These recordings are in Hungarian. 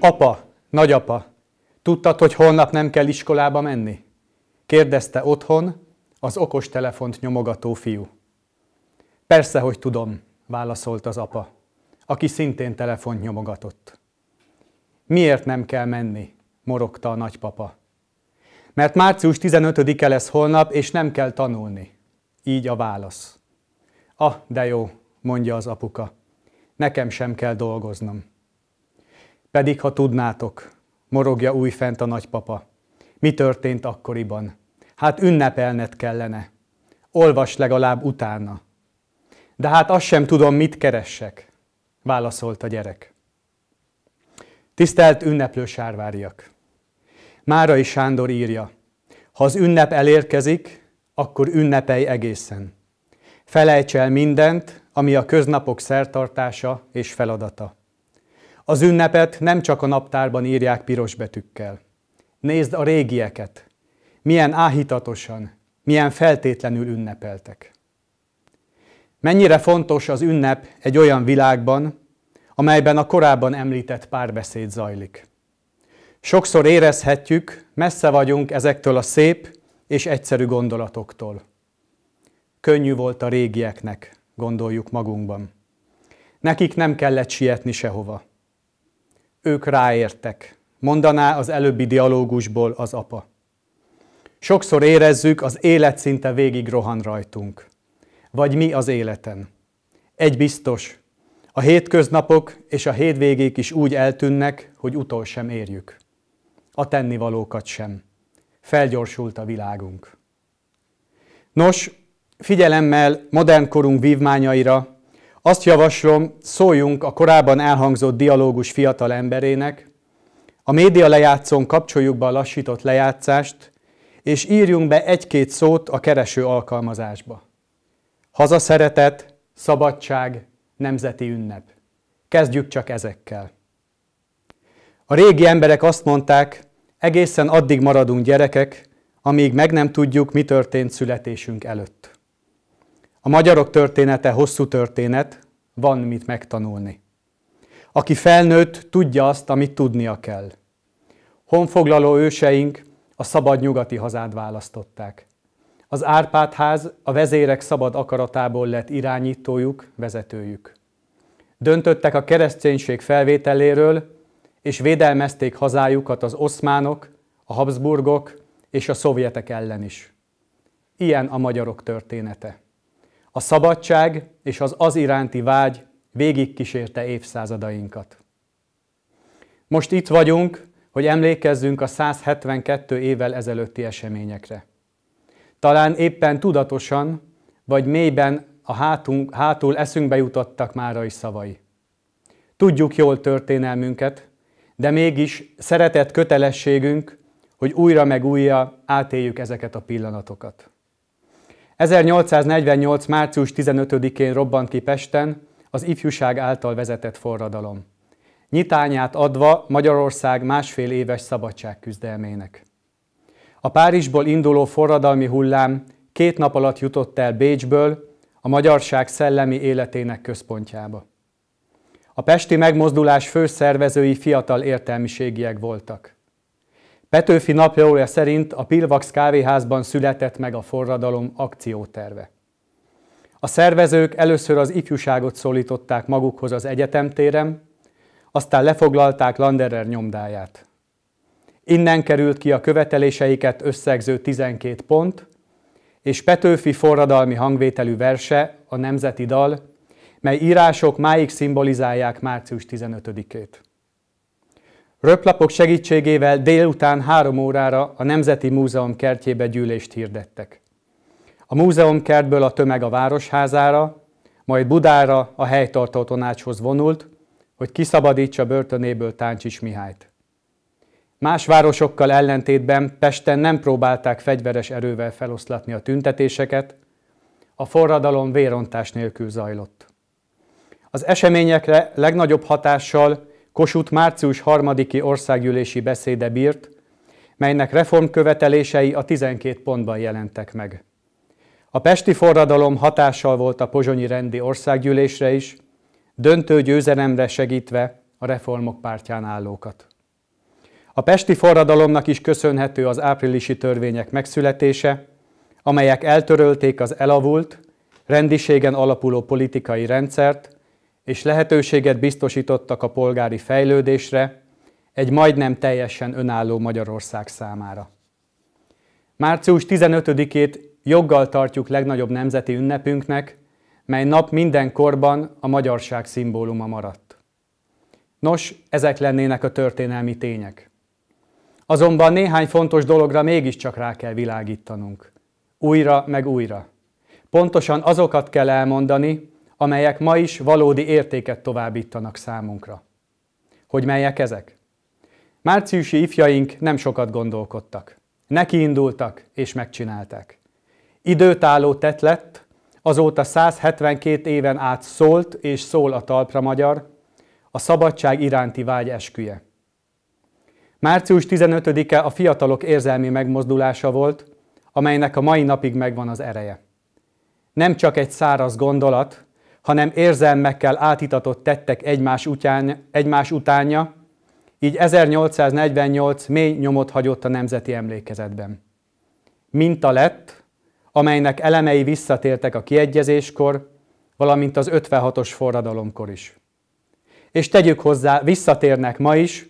Apa, nagyapa, tudtad, hogy holnap nem kell iskolába menni? Kérdezte otthon az okostelefont nyomogató fiú. Persze, hogy tudom, válaszolt az apa, aki szintén telefont nyomogatott. Miért nem kell menni? morogta a nagypapa. Mert március 15-e lesz holnap, és nem kell tanulni. Így a válasz. Ah, de jó, mondja az apuka. Nekem sem kell dolgoznom. Pedig, ha tudnátok, morogja újfent a nagypapa. Mi történt akkoriban? Hát ünnepelned kellene. Olvas legalább utána. De hát azt sem tudom, mit keressek, válaszolt a gyerek. Tisztelt ünneplő sárváriak! Márai Sándor írja, ha az ünnep elérkezik, akkor ünnepelj egészen. Felejts el mindent, ami a köznapok szertartása és feladata. Az ünnepet nem csak a naptárban írják piros betűkkel. Nézd a régieket, milyen áhítatosan, milyen feltétlenül ünnepeltek. Mennyire fontos az ünnep egy olyan világban, amelyben a korábban említett párbeszéd zajlik. Sokszor érezhetjük, messze vagyunk ezektől a szép és egyszerű gondolatoktól. Könnyű volt a régieknek, gondoljuk magunkban. Nekik nem kellett sietni sehova. Ők ráértek, mondaná az előbbi dialógusból az apa. Sokszor érezzük, az élet szinte végig rohan rajtunk. Vagy mi az életen? Egy biztos, a hétköznapok és a hétvégék is úgy eltűnnek, hogy utol sem érjük. A tennivalókat sem. Felgyorsult a világunk. Nos, figyelemmel modern korunk vívmányaira, azt javaslom, szóljunk a korábban elhangzott dialógus fiatal emberének, a média lejátszón kapcsoljuk be a lassított lejátszást, és írjunk be egy-két szót a kereső alkalmazásba. Hazaszeretet, szabadság, nemzeti ünnep. Kezdjük csak ezekkel. A régi emberek azt mondták, egészen addig maradunk gyerekek, amíg meg nem tudjuk, mi történt születésünk előtt. A magyarok története hosszú történet, van mit megtanulni. Aki felnőtt, tudja azt, amit tudnia kell. Honfoglaló őseink a szabad nyugati hazát választották. Az Árpád ház a vezérek szabad akaratából lett irányítójuk, vezetőjük. Döntöttek a kereszténység felvételéről, és védelmezték hazájukat az oszmánok, a Habsburgok és a szovjetek ellen is. Ilyen a magyarok története. A szabadság és az az iránti vágy végig kísérte évszázadainkat. Most itt vagyunk, hogy emlékezzünk a 172 évvel ezelőtti eseményekre. Talán éppen tudatosan, vagy mélyben a hátunk, hátul eszünkbe jutottak márai szavai. Tudjuk jól történelmünket, de mégis szeretett kötelességünk, hogy újra meg újra átéljük ezeket a pillanatokat. 1848. március 15-én robbant ki Pesten az ifjúság által vezetett forradalom. Nyitányát adva Magyarország másfél éves szabadságküzdelmének. A Párizsból induló forradalmi hullám két nap alatt jutott el Bécsből, a magyarság szellemi életének központjába. A pesti megmozdulás főszervezői fiatal értelmiségiek voltak. Petőfi napjaója szerint a Pilvax kávéházban született meg a forradalom akcióterve. A szervezők először az ifjúságot szólították magukhoz az egyetemtéren, aztán lefoglalták Landerer nyomdáját. Innen került ki a követeléseiket összegző 12 pont, és Petőfi forradalmi hangvételű verse, a Nemzeti Dal, mely írások máig szimbolizálják március 15-ét. Röplapok segítségével délután három órára a Nemzeti Múzeum kertjébe gyűlést hirdettek. A múzeum kertből a tömeg a Városházára, majd Budára a helytartó tanácshoz vonult, hogy kiszabadítsa börtönéből Táncsis Mihályt. Más városokkal ellentétben Pesten nem próbálták fegyveres erővel feloszlatni a tüntetéseket, a forradalom vérontás nélkül zajlott. Az eseményekre legnagyobb hatással Kossuth március 3-i országgyűlési beszéde bírt, melynek reformkövetelései a 12 pontban jelentek meg. A pesti forradalom hatással volt a pozsonyi rendi országgyűlésre is, döntő győzelemre segítve a reformok pártján állókat. A pesti forradalomnak is köszönhető az áprilisi törvények megszületése, amelyek eltörölték az elavult, rendiségen alapuló politikai rendszert, és lehetőséget biztosítottak a polgári fejlődésre egy majdnem teljesen önálló Magyarország számára. Március 15-ét joggal tartjuk legnagyobb nemzeti ünnepünknek, mely nap minden korban a magyarság szimbóluma maradt. Nos, ezek lennének a történelmi tények. Azonban néhány fontos dologra mégiscsak rá kell világítanunk. Újra meg újra. Pontosan azokat kell elmondani, amelyek ma is valódi értéket továbbítanak számunkra. Hogy melyek ezek? Márciusi ifjaink nem sokat gondolkodtak. Nekiindultak és megcsinálták. Időtálló tett lett, azóta 172 éven át szólt és szól a talpra magyar, a szabadság iránti vágy esküje. Március 15-e a fiatalok érzelmi megmozdulása volt, amelynek a mai napig megvan az ereje. Nem csak egy száraz gondolat, hanem érzelmekkel átitatott tettek egymás, után, egymás utánja, így 1848 mély nyomot hagyott a nemzeti emlékezetben. Minta lett, amelynek elemei visszatértek a kiegyezéskor, valamint az 56-os forradalomkor is. És tegyük hozzá, visszatérnek ma is,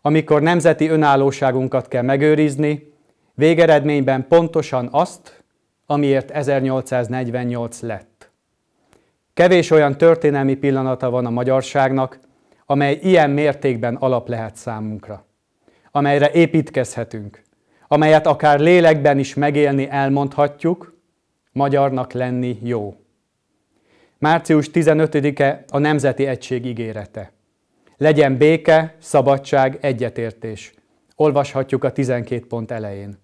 amikor nemzeti önállóságunkat kell megőrizni, végeredményben pontosan azt, amiért 1848 lett. Kevés olyan történelmi pillanata van a magyarságnak, amely ilyen mértékben alap lehet számunkra, amelyre építkezhetünk, amelyet akár lélekben is megélni elmondhatjuk, magyarnak lenni jó. Március 15-e a Nemzeti Egység ígérete. Legyen béke, szabadság, egyetértés. Olvashatjuk a 12 pont elején.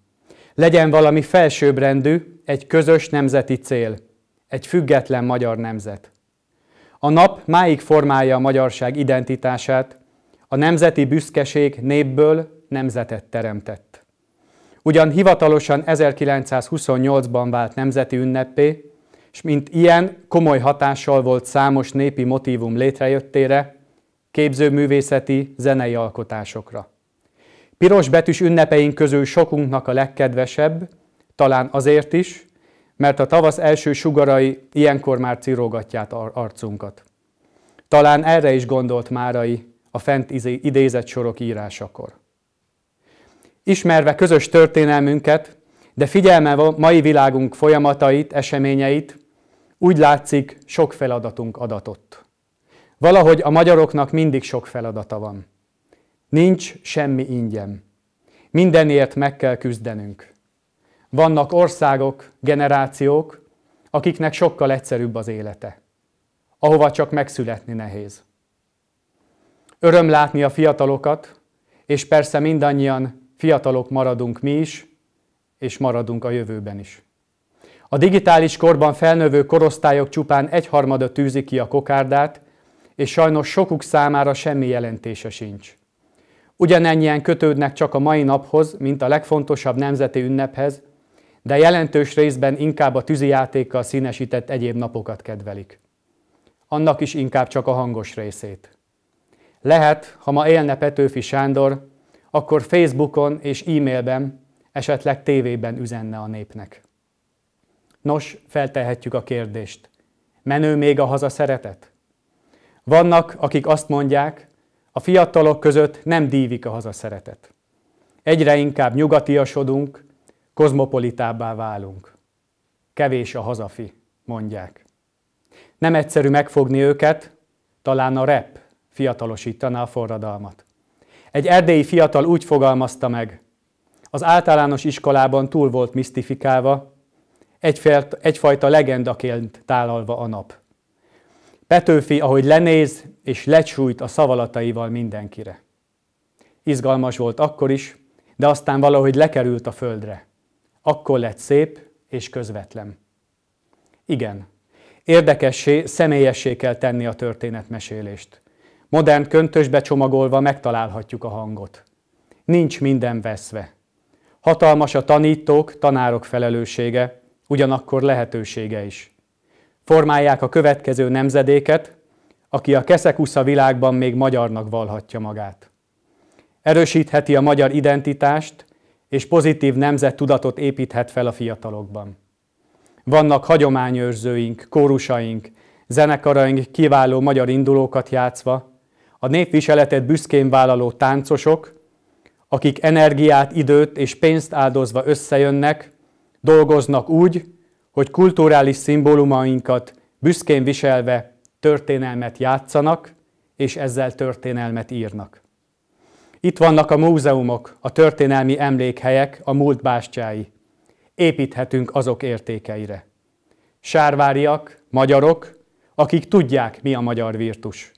Legyen valami felsőbbrendű, egy közös nemzeti cél – egy független magyar nemzet. A nap máig formálja a magyarság identitását, a nemzeti büszkeség népből nemzetet teremtett. Ugyan hivatalosan 1928-ban vált nemzeti ünneppé, és mint ilyen komoly hatással volt számos népi motívum létrejöttére, képzőművészeti, zenei alkotásokra. Piros betűs ünnepeink közül sokunknak a legkedvesebb, talán azért is, mert a tavasz első sugarai ilyenkor már cirogatják arcunkat. Talán erre is gondolt Márai a fent izé- idézett sorok írásakor. Ismerve közös történelmünket, de figyelme mai világunk folyamatait, eseményeit, úgy látszik, sok feladatunk adatott. Valahogy a magyaroknak mindig sok feladata van. Nincs semmi ingyen. Mindenért meg kell küzdenünk. Vannak országok, generációk, akiknek sokkal egyszerűbb az élete, ahova csak megszületni nehéz. Öröm látni a fiatalokat, és persze mindannyian fiatalok maradunk mi is, és maradunk a jövőben is. A digitális korban felnövő korosztályok csupán egyharmada tűzi ki a kokárdát, és sajnos sokuk számára semmi jelentése sincs. Ugyanennyien kötődnek csak a mai naphoz, mint a legfontosabb nemzeti ünnephez, de jelentős részben inkább a játékkal színesített egyéb napokat kedvelik. Annak is inkább csak a hangos részét. Lehet, ha ma élne Petőfi Sándor, akkor Facebookon és e-mailben, esetleg tévében üzenne a népnek. Nos, feltehetjük a kérdést. Menő még a haza szeretet? Vannak, akik azt mondják, a fiatalok között nem dívik a haza szeretet. Egyre inkább nyugatiasodunk, kozmopolitábbá válunk. Kevés a hazafi, mondják. Nem egyszerű megfogni őket, talán a rep fiatalosítaná a forradalmat. Egy erdélyi fiatal úgy fogalmazta meg, az általános iskolában túl volt misztifikálva, egyfajta legendaként tálalva a nap. Petőfi, ahogy lenéz és lecsújt a szavalataival mindenkire. Izgalmas volt akkor is, de aztán valahogy lekerült a földre akkor lett szép és közvetlen. Igen, érdekessé, személyessé kell tenni a történetmesélést. Modern köntösbe csomagolva megtalálhatjuk a hangot. Nincs minden veszve. Hatalmas a tanítók, tanárok felelőssége, ugyanakkor lehetősége is. Formálják a következő nemzedéket, aki a keszekusza világban még magyarnak valhatja magát. Erősítheti a magyar identitást, és pozitív nemzettudatot építhet fel a fiatalokban. Vannak hagyományőrzőink, kórusaink, zenekaraink kiváló magyar indulókat játszva, a népviseletet büszkén vállaló táncosok, akik energiát, időt és pénzt áldozva összejönnek, dolgoznak úgy, hogy kulturális szimbólumainkat büszkén viselve történelmet játszanak, és ezzel történelmet írnak. Itt vannak a múzeumok, a történelmi emlékhelyek, a múlt bástyái. Építhetünk azok értékeire. Sárváriak, magyarok, akik tudják, mi a magyar virtus.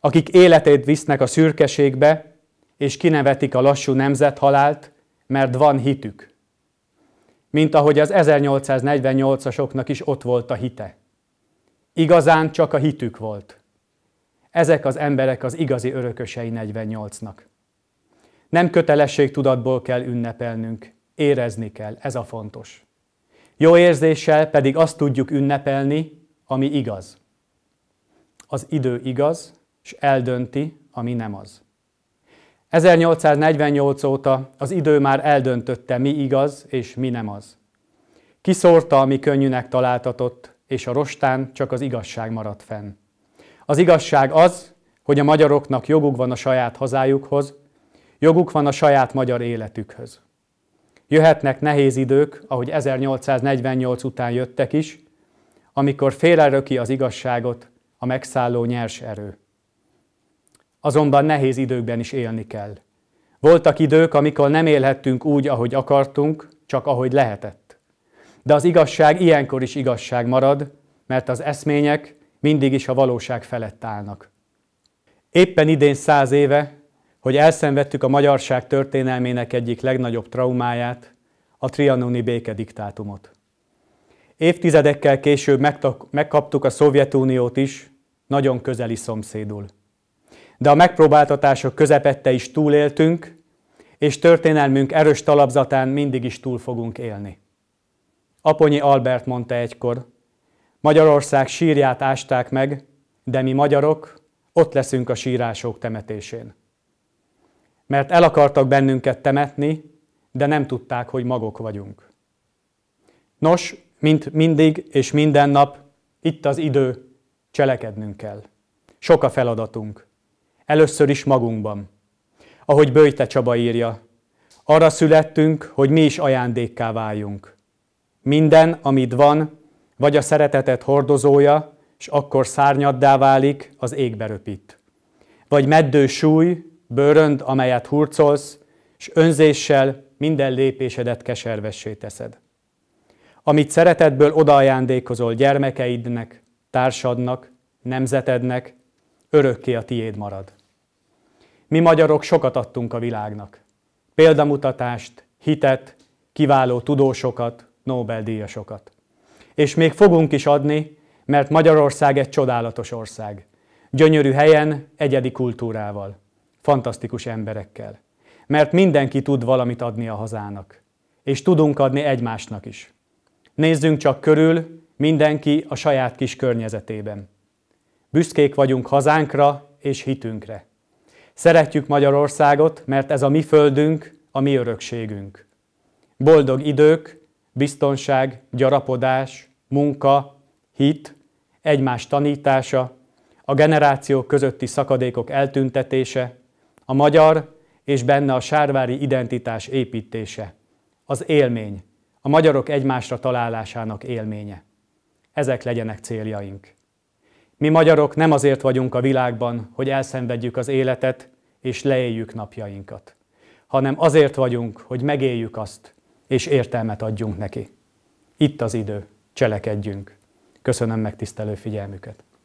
Akik életét visznek a szürkeségbe, és kinevetik a lassú nemzethalált, mert van hitük. Mint ahogy az 1848-asoknak is ott volt a hite. Igazán csak a hitük volt. Ezek az emberek az igazi örökösei 48-nak. Nem kötelességtudatból kell ünnepelnünk, érezni kell, ez a fontos. Jó érzéssel pedig azt tudjuk ünnepelni, ami igaz. Az idő igaz, és eldönti, ami nem az. 1848 óta az idő már eldöntötte, mi igaz és mi nem az. Kiszórta, ami könnyűnek találtatott, és a rostán csak az igazság maradt fenn. Az igazság az, hogy a magyaroknak joguk van a saját hazájukhoz, Joguk van a saját magyar életükhöz. Jöhetnek nehéz idők, ahogy 1848 után jöttek is, amikor félrelöki az igazságot a megszálló nyers erő. Azonban nehéz időkben is élni kell. Voltak idők, amikor nem élhettünk úgy, ahogy akartunk, csak ahogy lehetett. De az igazság ilyenkor is igazság marad, mert az eszmények mindig is a valóság felett állnak. Éppen idén száz éve hogy elszenvedtük a magyarság történelmének egyik legnagyobb traumáját, a trianoni békediktátumot. Évtizedekkel később megkaptuk a Szovjetuniót is, nagyon közeli szomszédul. De a megpróbáltatások közepette is túléltünk, és történelmünk erős talapzatán mindig is túl fogunk élni. Aponyi Albert mondta egykor, Magyarország sírját ásták meg, de mi magyarok ott leszünk a sírások temetésén mert el akartak bennünket temetni, de nem tudták, hogy magok vagyunk. Nos, mint mindig és minden nap, itt az idő, cselekednünk kell. Sok a feladatunk. Először is magunkban. Ahogy Böjte Csaba írja, arra születtünk, hogy mi is ajándékká váljunk. Minden, amit van, vagy a szeretetet hordozója, és akkor szárnyaddá válik, az égbe röpít. Vagy meddő súly, bőrönd, amelyet hurcolsz, és önzéssel minden lépésedet keservessé teszed. Amit szeretetből odaajándékozol gyermekeidnek, társadnak, nemzetednek, örökké a tiéd marad. Mi magyarok sokat adtunk a világnak. Példamutatást, hitet, kiváló tudósokat, Nobel-díjasokat. És még fogunk is adni, mert Magyarország egy csodálatos ország. Gyönyörű helyen, egyedi kultúrával fantasztikus emberekkel. Mert mindenki tud valamit adni a hazának. És tudunk adni egymásnak is. Nézzünk csak körül, mindenki a saját kis környezetében. Büszkék vagyunk hazánkra és hitünkre. Szeretjük Magyarországot, mert ez a mi földünk, a mi örökségünk. Boldog idők, biztonság, gyarapodás, munka, hit, egymás tanítása, a generációk közötti szakadékok eltüntetése, a magyar és benne a sárvári identitás építése, az élmény, a magyarok egymásra találásának élménye. Ezek legyenek céljaink. Mi magyarok nem azért vagyunk a világban, hogy elszenvedjük az életet és leéljük napjainkat, hanem azért vagyunk, hogy megéljük azt, és értelmet adjunk neki. Itt az idő, cselekedjünk. Köszönöm megtisztelő figyelmüket.